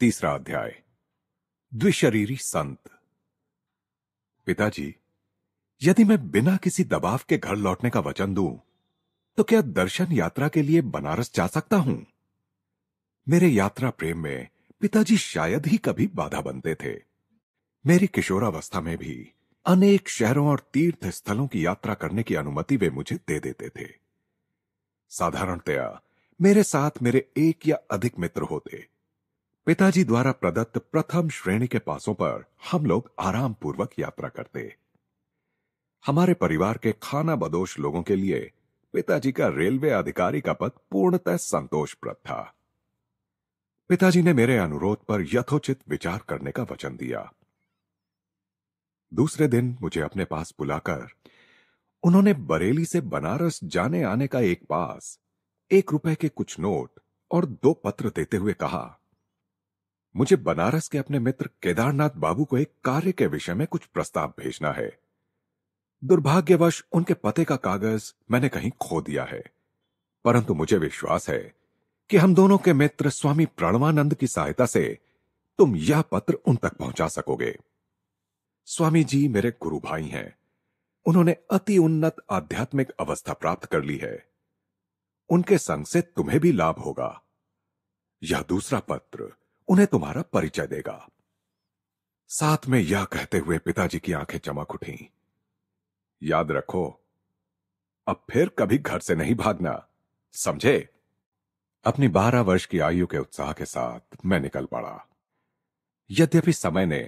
तीसरा अध्याय द्विशरीरी संत पिताजी यदि मैं बिना किसी दबाव के घर लौटने का वचन दूं तो क्या दर्शन यात्रा के लिए बनारस जा सकता हूं मेरे यात्रा प्रेम में पिताजी शायद ही कभी बाधा बनते थे मेरी किशोरावस्था में भी अनेक शहरों और तीर्थ स्थलों की यात्रा करने की अनुमति वे मुझे दे देते थे साधारणतया मेरे साथ मेरे एक या अधिक मित्र होते पिताजी द्वारा प्रदत्त प्रथम श्रेणी के पासों पर हम लोग आराम पूर्वक यात्रा करते हमारे परिवार के खाना बदोश लोगों के लिए पिताजी का रेलवे अधिकारी का पद पूर्णतः संतोषप्रद था पिताजी ने मेरे अनुरोध पर यथोचित विचार करने का वचन दिया दूसरे दिन मुझे अपने पास बुलाकर उन्होंने बरेली से बनारस जाने आने का एक पास एक रुपए के कुछ नोट और दो पत्र देते हुए कहा मुझे बनारस के अपने मित्र केदारनाथ बाबू को एक कार्य के विषय में कुछ प्रस्ताव भेजना है दुर्भाग्यवश उनके पते का कागज मैंने कहीं खो दिया है परंतु मुझे विश्वास है कि हम दोनों के मित्र स्वामी प्रणवानंद की सहायता से तुम यह पत्र उन तक पहुंचा सकोगे स्वामी जी मेरे गुरु भाई हैं उन्होंने अति उन्नत आध्यात्मिक अवस्था प्राप्त कर ली है उनके संग से तुम्हें भी लाभ होगा यह दूसरा पत्र उन्हें तुम्हारा परिचय देगा साथ में यह कहते हुए पिताजी की आंखें चमक उठी याद रखो अब फिर कभी घर से नहीं भागना समझे अपनी बारह वर्ष की आयु के उत्साह के साथ मैं निकल पड़ा यद्यपि समय ने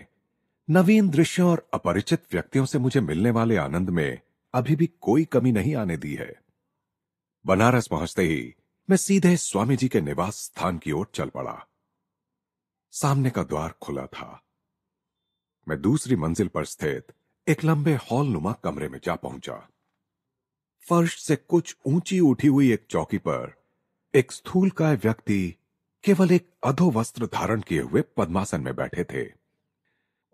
नवीन दृश्यों और अपरिचित व्यक्तियों से मुझे मिलने वाले आनंद में अभी भी कोई कमी नहीं आने दी है बनारस पहुंचते ही मैं सीधे स्वामी जी के निवास स्थान की ओर चल पड़ा सामने का द्वार खुला था मैं दूसरी मंजिल पर स्थित एक लंबे हॉल नुमा कमरे में जा पहुंचा फर्श से कुछ ऊंची उठी हुई एक चौकी पर एक स्थूल का व्यक्ति केवल एक वस्त्र धारण किए हुए पद्मासन में बैठे थे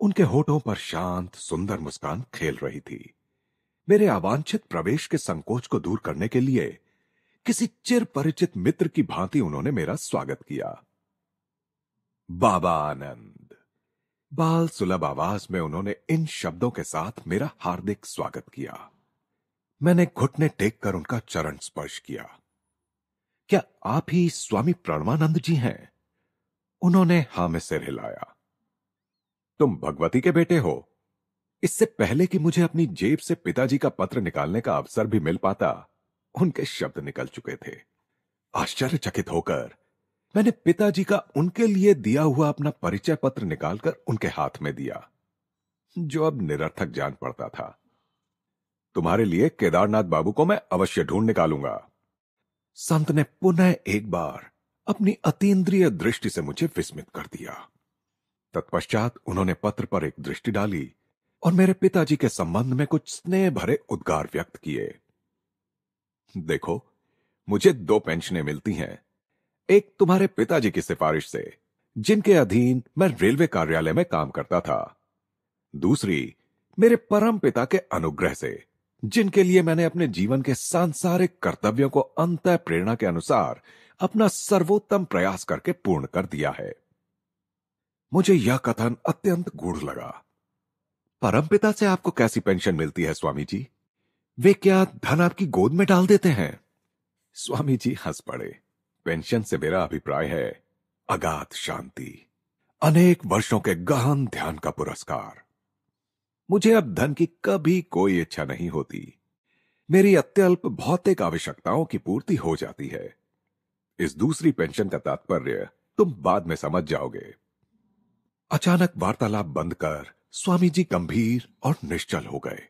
उनके होठों पर शांत सुंदर मुस्कान खेल रही थी मेरे अवांछित प्रवेश के संकोच को दूर करने के लिए किसी चिर परिचित मित्र की भांति उन्होंने मेरा स्वागत किया बाबा आनंद बाल सुलभ आवाज में उन्होंने इन शब्दों के साथ मेरा हार्दिक स्वागत किया मैंने घुटने टेक कर उनका चरण स्पर्श किया क्या आप ही स्वामी प्रणवानंद जी हैं उन्होंने हा में सिर हिलाया तुम भगवती के बेटे हो इससे पहले कि मुझे अपनी जेब से पिताजी का पत्र निकालने का अवसर भी मिल पाता उनके शब्द निकल चुके थे आश्चर्यचकित होकर मैंने पिताजी का उनके लिए दिया हुआ अपना परिचय पत्र निकालकर उनके हाथ में दिया जो अब निरर्थक जान पड़ता था तुम्हारे लिए केदारनाथ बाबू को मैं अवश्य ढूंढ निकालूंगा संत ने पुनः एक बार अपनी अतीन्द्रिय दृष्टि से मुझे विस्मित कर दिया तत्पश्चात उन्होंने पत्र पर एक दृष्टि डाली और मेरे पिताजी के संबंध में कुछ स्नेह भरे उद्गार व्यक्त किए देखो मुझे दो पेंशनें मिलती हैं एक तुम्हारे पिताजी की सिफारिश से जिनके अधीन मैं रेलवे कार्यालय में काम करता था दूसरी मेरे परम पिता के अनुग्रह से जिनके लिए मैंने अपने जीवन के सांसारिक कर्तव्यों को अंत प्रेरणा के अनुसार अपना सर्वोत्तम प्रयास करके पूर्ण कर दिया है मुझे यह कथन अत्यंत गूढ़ लगा परमपिता से आपको कैसी पेंशन मिलती है स्वामी जी वे क्या धन आपकी गोद में डाल देते हैं स्वामी जी हंस पड़े पेंशन से मेरा अभिप्राय है अगाध शांति अनेक वर्षों के गहन ध्यान का पुरस्कार मुझे अब धन की कभी कोई इच्छा नहीं होती मेरी अत्यल्प भौतिक आवश्यकताओं की पूर्ति हो जाती है इस दूसरी पेंशन का तात्पर्य तुम बाद में समझ जाओगे अचानक वार्तालाप बंद कर स्वामी जी गंभीर और निश्चल हो गए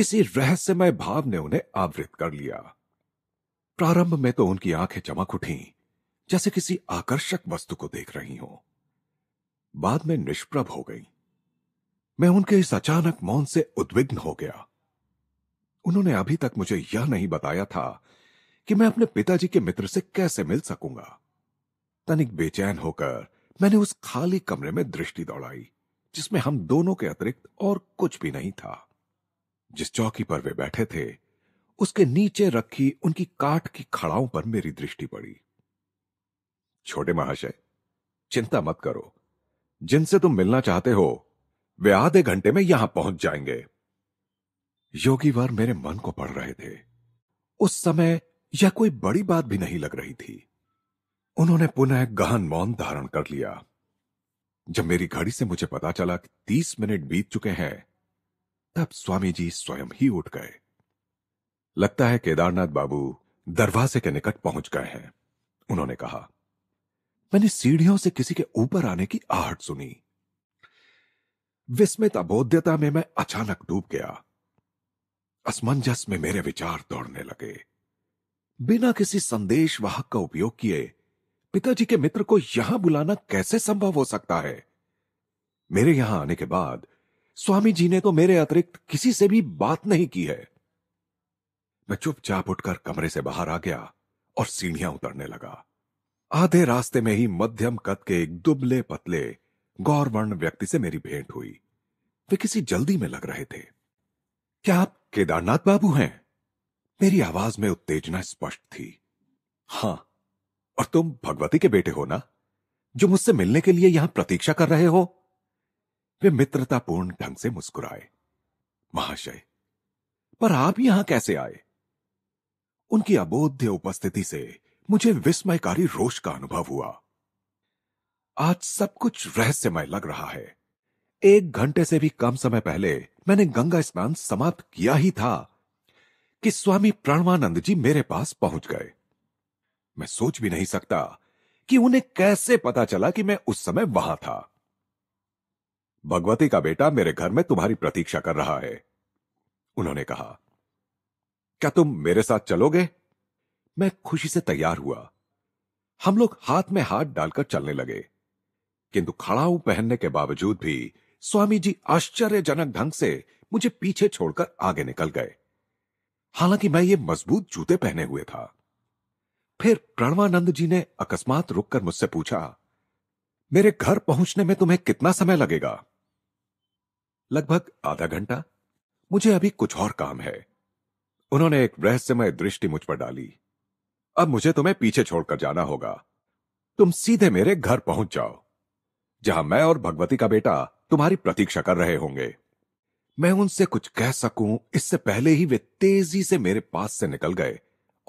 किसी रहस्यमय भाव ने उन्हें आवृत कर लिया प्रारंभ में तो उनकी आंखें चमक उठी जैसे किसी आकर्षक वस्तु को देख रही हो बाद में निष्प्रभ हो गई मैं उनके इस अचानक मौन से उद्विग्न हो गया उन्होंने अभी तक मुझे यह नहीं बताया था कि मैं अपने पिताजी के मित्र से कैसे मिल सकूंगा तनिक बेचैन होकर मैंने उस खाली कमरे में दृष्टि दौड़ाई जिसमें हम दोनों के अतिरिक्त और कुछ भी नहीं था जिस चौकी पर वे बैठे थे उसके नीचे रखी उनकी काठ की खड़ाओं पर मेरी दृष्टि पड़ी छोटे महाशय चिंता मत करो जिनसे तुम मिलना चाहते हो वे आधे घंटे में यहां पहुंच जाएंगे योगीवर मेरे मन को पढ़ रहे थे उस समय यह कोई बड़ी बात भी नहीं लग रही थी उन्होंने पुनः गहन मौन धारण कर लिया जब मेरी घड़ी से मुझे पता चला कि तीस मिनट बीत चुके हैं तब स्वामी जी स्वयं ही उठ गए लगता है केदारनाथ बाबू दरवाजे के निकट पहुंच गए हैं उन्होंने कहा मैंने सीढ़ियों से किसी के ऊपर आने की आहट सुनी विस्मित अबोध्यता में मैं अचानक डूब गया असमंजस में मेरे विचार दौड़ने लगे बिना किसी संदेश वाहक का उपयोग किए पिताजी के मित्र को यहां बुलाना कैसे संभव हो सकता है मेरे यहां आने के बाद स्वामी जी ने तो मेरे अतिरिक्त किसी से भी बात नहीं की है मैं चुपचाप उठकर कमरे से बाहर आ गया और सीढ़ियां उतरने लगा आधे रास्ते में ही मध्यम कद के एक दुबले पतले गौरवर्ण व्यक्ति से मेरी भेंट हुई वे किसी जल्दी में लग रहे थे क्या आप केदारनाथ बाबू हैं मेरी आवाज में उत्तेजना स्पष्ट थी हां और तुम भगवती के बेटे हो ना जो मुझसे मिलने के लिए यहां प्रतीक्षा कर रहे हो वे मित्रतापूर्ण ढंग से मुस्कुराए महाशय पर आप यहां कैसे आए उनकी अबोध्य उपस्थिति से मुझे विस्मयकारी रोष का अनुभव हुआ आज सब कुछ रहस्यमय लग रहा है एक घंटे से भी कम समय पहले मैंने गंगा स्नान समाप्त किया ही था कि स्वामी प्रणवानंद जी मेरे पास पहुंच गए मैं सोच भी नहीं सकता कि उन्हें कैसे पता चला कि मैं उस समय वहां था भगवती का बेटा मेरे घर में तुम्हारी प्रतीक्षा कर रहा है उन्होंने कहा क्या तुम मेरे साथ चलोगे मैं खुशी से तैयार हुआ हम लोग हाथ में हाथ डालकर चलने लगे किंतु खड़ाऊ पहनने के बावजूद भी स्वामी जी आश्चर्यजनक ढंग से मुझे पीछे छोड़कर आगे निकल गए हालांकि मैं ये मजबूत जूते पहने हुए था फिर प्रणवानंद जी ने अकस्मात रुककर मुझसे पूछा मेरे घर पहुंचने में तुम्हें कितना समय लगेगा लगभग आधा घंटा मुझे अभी कुछ और काम है उन्होंने एक रहस्यमय दृष्टि मुझ पर डाली अब मुझे तुम्हें पीछे छोड़कर जाना होगा तुम सीधे मेरे घर पहुंच जाओ जहां मैं और भगवती का बेटा तुम्हारी प्रतीक्षा कर रहे होंगे मैं उनसे कुछ कह सकूं इससे पहले ही वे तेजी से मेरे पास से निकल गए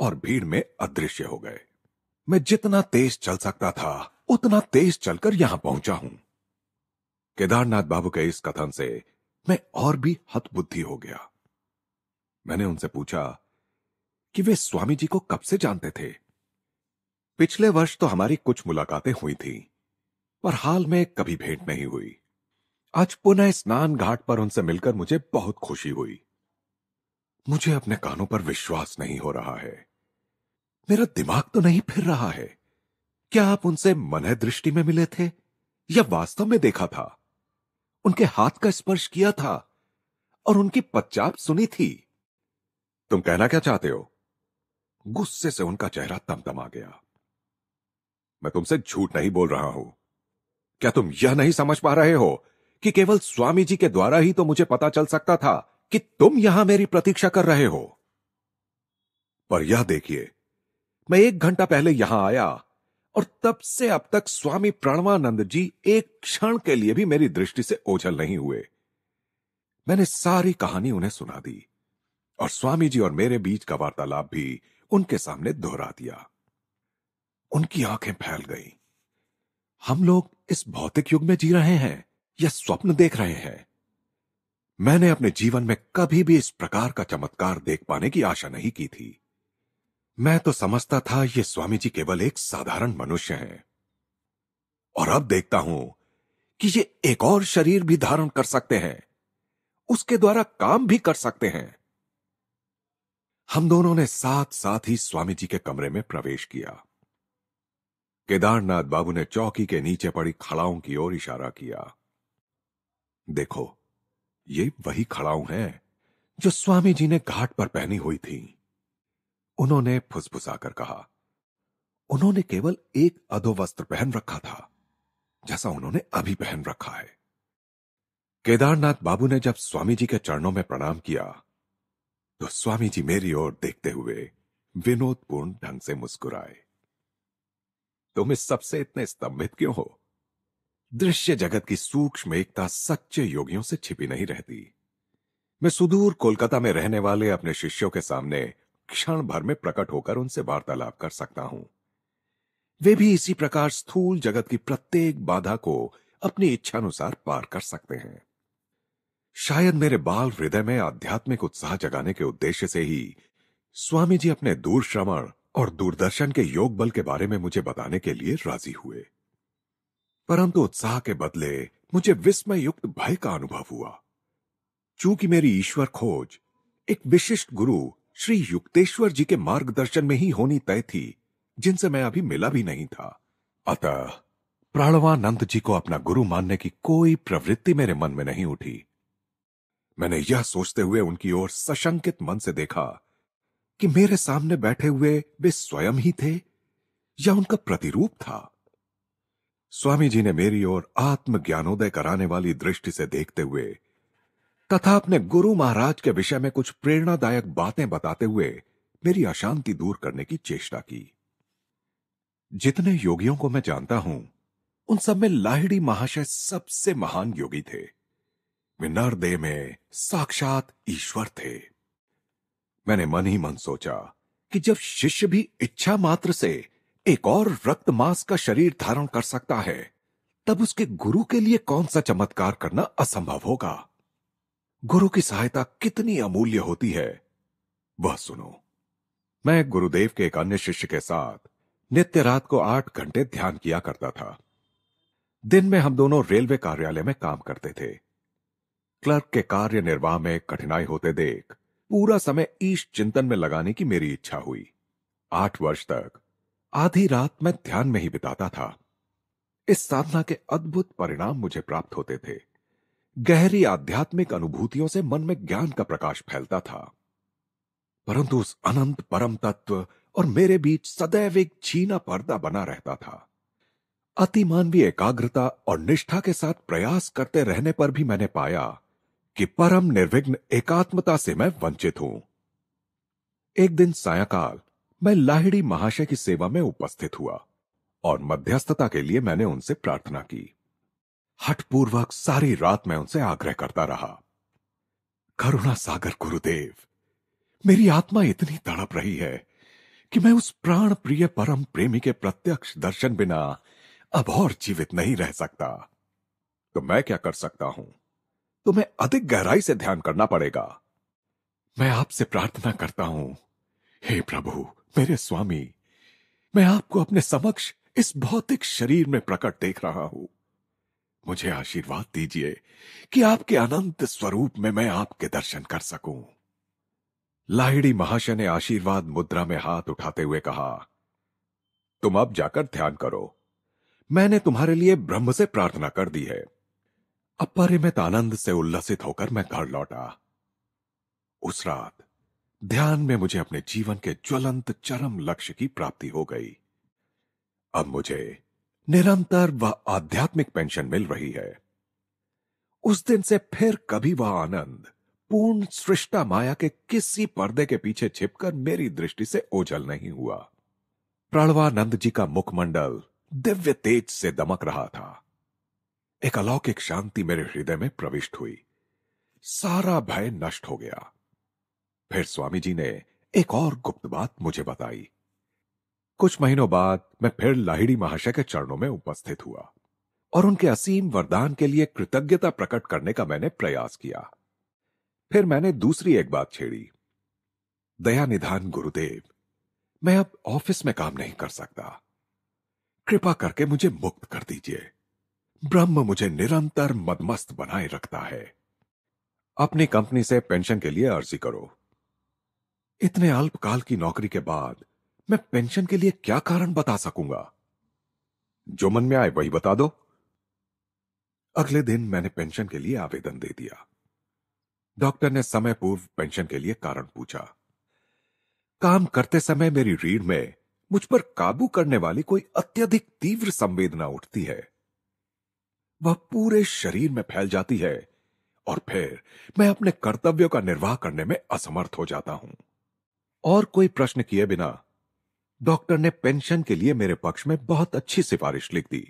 और भीड़ में अदृश्य हो गए मैं जितना तेज चल सकता था उतना तेज चलकर यहां पहुंचा हूं केदारनाथ बाबू के इस कथन से मैं और भी हतबुद्धि हो गया मैंने उनसे पूछा कि वे स्वामी जी को कब से जानते थे पिछले वर्ष तो हमारी कुछ मुलाकातें हुई थी पर हाल में कभी भेंट नहीं हुई आज पुनः स्नान घाट पर उनसे मिलकर मुझे बहुत खुशी हुई मुझे अपने कानों पर विश्वास नहीं हो रहा है मेरा दिमाग तो नहीं फिर रहा है क्या आप उनसे मन दृष्टि में मिले थे या वास्तव में देखा था उनके हाथ का स्पर्श किया था और उनकी पच्चाप सुनी थी तुम कहना क्या चाहते हो गुस्से से उनका चेहरा आ गया मैं तुमसे झूठ नहीं बोल रहा हूं क्या तुम यह नहीं समझ पा रहे हो कि केवल स्वामी जी के द्वारा ही तो मुझे पता चल सकता था कि तुम यहां मेरी प्रतीक्षा कर रहे हो पर यह देखिए मैं एक घंटा पहले यहां आया और तब से अब तक स्वामी प्रणवानंद जी एक क्षण के लिए भी मेरी दृष्टि से ओझल नहीं हुए मैंने सारी कहानी उन्हें सुना दी और स्वामी जी और मेरे बीच का वार्तालाप भी उनके सामने दोहरा दिया उनकी आंखें फैल गईं। हम लोग इस भौतिक युग में जी रहे हैं या स्वप्न देख रहे हैं मैंने अपने जीवन में कभी भी इस प्रकार का चमत्कार देख पाने की आशा नहीं की थी मैं तो समझता था ये स्वामी जी केवल एक साधारण मनुष्य हैं और अब देखता हूं कि ये एक और शरीर भी धारण कर सकते हैं उसके द्वारा काम भी कर सकते हैं हम दोनों ने साथ साथ ही स्वामी जी के कमरे में प्रवेश किया केदारनाथ बाबू ने चौकी के नीचे पड़ी खड़ाओं की ओर इशारा किया देखो ये वही खड़ाऊ हैं जो स्वामी जी ने घाट पर पहनी हुई थी उन्होंने फुसफुसाकर कहा उन्होंने केवल एक अधो वस्त्र पहन रखा था जैसा उन्होंने अभी पहन रखा है केदारनाथ बाबू ने जब स्वामी जी के चरणों में प्रणाम किया तो स्वामी जी मेरी ओर देखते हुए विनोदपूर्ण ढंग से मुस्कुराए तुम इस सबसे इतने स्तंभित क्यों हो दृश्य जगत की सूक्ष्म एकता सच्चे योगियों से छिपी नहीं रहती मैं सुदूर कोलकाता में रहने वाले अपने शिष्यों के सामने क्षण भर में प्रकट होकर उनसे वार्तालाप कर सकता हूं वे भी इसी प्रकार स्थूल जगत की प्रत्येक बाधा को अपनी इच्छानुसार पार कर सकते हैं शायद मेरे बाल हृदय में आध्यात्मिक उत्साह जगाने के उद्देश्य से ही स्वामी जी अपने दूर श्रवण और दूरदर्शन के योग बल के बारे में मुझे बताने के लिए राजी हुए परंतु उत्साह के बदले मुझे विस्मय युक्त भय का अनुभव हुआ चूंकि मेरी ईश्वर खोज एक विशिष्ट गुरु श्री युक्तेश्वर जी के मार्गदर्शन में ही होनी तय थी जिनसे मैं अभी मिला भी नहीं था अतः प्राणवानंद जी को अपना गुरु मानने की कोई प्रवृत्ति मेरे मन में नहीं उठी मैंने यह सोचते हुए उनकी ओर सशंकित मन से देखा कि मेरे सामने बैठे हुए वे स्वयं ही थे या उनका प्रतिरूप था स्वामी जी ने मेरी ओर आत्मज्ञानोदय कराने वाली दृष्टि से देखते हुए तथा अपने गुरु महाराज के विषय में कुछ प्रेरणादायक बातें बताते हुए मेरी अशांति दूर करने की चेष्टा की जितने योगियों को मैं जानता हूं उन सब में लाहिड़ी महाशय सबसे महान योगी थे वे में साक्षात ईश्वर थे मैंने मन ही मन सोचा कि जब शिष्य भी इच्छा मात्र से एक और रक्त मास का शरीर धारण कर सकता है तब उसके गुरु के लिए कौन सा चमत्कार करना असंभव होगा गुरु की सहायता कितनी अमूल्य होती है वह सुनो मैं गुरुदेव के एक अन्य शिष्य के साथ नित्य रात को आठ घंटे ध्यान किया करता था दिन में हम दोनों रेलवे कार्यालय में काम करते थे क्लर्क के कार्य निर्वाह में कठिनाई होते देख पूरा समय ईश चिंतन में लगाने की मेरी इच्छा हुई आठ वर्ष तक आधी रात मैं ध्यान में ही बिताता था इस साधना के अद्भुत परिणाम मुझे प्राप्त होते थे गहरी आध्यात्मिक अनुभूतियों से मन में ज्ञान का प्रकाश फैलता था परंतु उस अनंत परम तत्व और मेरे बीच सदैव एक छीना पर्दा बना रहता था अतिमानवीय एकाग्रता और निष्ठा के साथ प्रयास करते रहने पर भी मैंने पाया कि परम निर्विघ्न एकात्मता से मैं वंचित हूं एक दिन सायकाल मैं लाहिड़ी महाशय की सेवा में उपस्थित हुआ और मध्यस्थता के लिए मैंने उनसे प्रार्थना की हठपूर्वक सारी रात मैं उनसे आग्रह करता रहा करुणा सागर गुरुदेव मेरी आत्मा इतनी तड़प रही है कि मैं उस प्राण प्रिय परम प्रेमी के प्रत्यक्ष दर्शन बिना अब और जीवित नहीं रह सकता तो मैं क्या कर सकता हूं तुम्हें अधिक गहराई से ध्यान करना पड़ेगा मैं आपसे प्रार्थना करता हूं हे प्रभु मेरे स्वामी मैं आपको अपने समक्ष इस भौतिक शरीर में प्रकट देख रहा हूं मुझे आशीर्वाद दीजिए कि आपके अनंत स्वरूप में मैं आपके दर्शन कर सकूं लाहिड़ी महाशय ने आशीर्वाद मुद्रा में हाथ उठाते हुए कहा तुम अब जाकर ध्यान करो मैंने तुम्हारे लिए ब्रह्म से प्रार्थना कर दी है अपरिमित आनंद से उल्लसित होकर मैं घर लौटा उस रात ध्यान में मुझे अपने जीवन के ज्वलंत चरम लक्ष्य की प्राप्ति हो गई अब मुझे निरंतर वह आध्यात्मिक पेंशन मिल रही है उस दिन से फिर कभी वह आनंद पूर्ण सृष्टा माया के किसी पर्दे के पीछे छिपकर मेरी दृष्टि से ओझल नहीं हुआ प्रणवानंद जी का मुखमंडल दिव्य तेज से दमक रहा था एक अलौकिक शांति मेरे हृदय में प्रविष्ट हुई सारा भय नष्ट हो गया फिर स्वामी जी ने एक और गुप्त बात मुझे बताई कुछ महीनों बाद मैं फिर लाहिड़ी महाशय के चरणों में उपस्थित हुआ और उनके असीम वरदान के लिए कृतज्ञता प्रकट करने का मैंने प्रयास किया फिर मैंने दूसरी एक बात छेड़ी दया निधान गुरुदेव मैं अब ऑफिस में काम नहीं कर सकता कृपा करके मुझे मुक्त कर दीजिए ब्रह्म मुझे निरंतर मदमस्त बनाए रखता है अपनी कंपनी से पेंशन के लिए अर्जी करो इतने अल्पकाल की नौकरी के बाद मैं पेंशन के लिए क्या कारण बता सकूंगा जो मन में आए वही बता दो अगले दिन मैंने पेंशन के लिए आवेदन दे दिया डॉक्टर ने समय पूर्व पेंशन के लिए कारण पूछा काम करते समय मेरी रीढ़ में मुझ पर काबू करने वाली कोई अत्यधिक तीव्र संवेदना उठती है वह पूरे शरीर में फैल जाती है और फिर मैं अपने कर्तव्यों का निर्वाह करने में असमर्थ हो जाता हूं और कोई प्रश्न किए बिना डॉक्टर ने पेंशन के लिए मेरे पक्ष में बहुत अच्छी सिफारिश लिख दी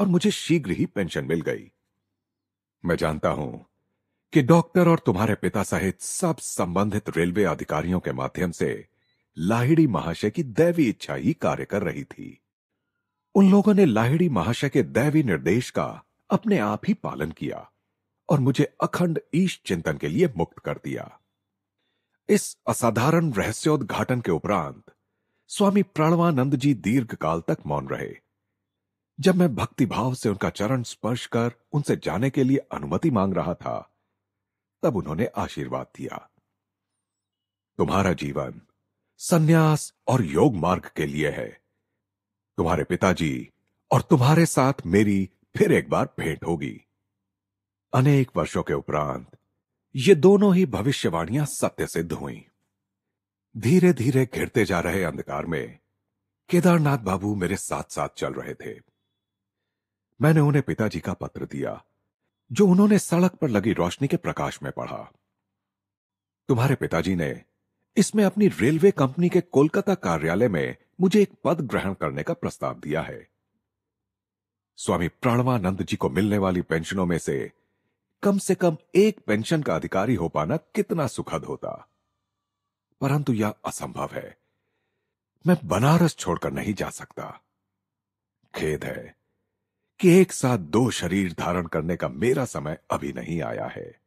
और मुझे शीघ्र ही पेंशन मिल गई मैं जानता हूं कि डॉक्टर और तुम्हारे पिता सहित सब संबंधित रेलवे अधिकारियों के माध्यम से लाहिड़ी महाशय की दैवी इच्छा ही कार्य कर रही थी उन लोगों ने लाहिड़ी महाशय के दैवी निर्देश का अपने आप ही पालन किया और मुझे अखंड ईश चिंतन के लिए मुक्त कर दिया इस असाधारण रहस्योद्घाटन के उपरांत स्वामी प्राणवानंद जी दीर्घ काल तक मौन रहे जब मैं भक्तिभाव से उनका चरण स्पर्श कर उनसे जाने के लिए अनुमति मांग रहा था तब उन्होंने आशीर्वाद दिया तुम्हारा जीवन सन्यास और योग मार्ग के लिए है तुम्हारे पिताजी और तुम्हारे साथ मेरी फिर एक बार भेंट होगी अनेक वर्षों के उपरांत ये दोनों ही भविष्यवाणियां सत्य सिद्ध हुई धीरे धीरे घिरते जा रहे अंधकार में केदारनाथ बाबू मेरे साथ साथ चल रहे थे मैंने उन्हें पिताजी का पत्र दिया जो उन्होंने सड़क पर लगी रोशनी के प्रकाश में पढ़ा तुम्हारे पिताजी ने इसमें अपनी रेलवे कंपनी के कोलकाता कार्यालय में मुझे एक पद ग्रहण करने का प्रस्ताव दिया है स्वामी प्राणवानंद जी को मिलने वाली पेंशनों में से कम से कम एक पेंशन का अधिकारी हो पाना कितना सुखद होता परंतु यह असंभव है मैं बनारस छोड़कर नहीं जा सकता खेद है कि एक साथ दो शरीर धारण करने का मेरा समय अभी नहीं आया है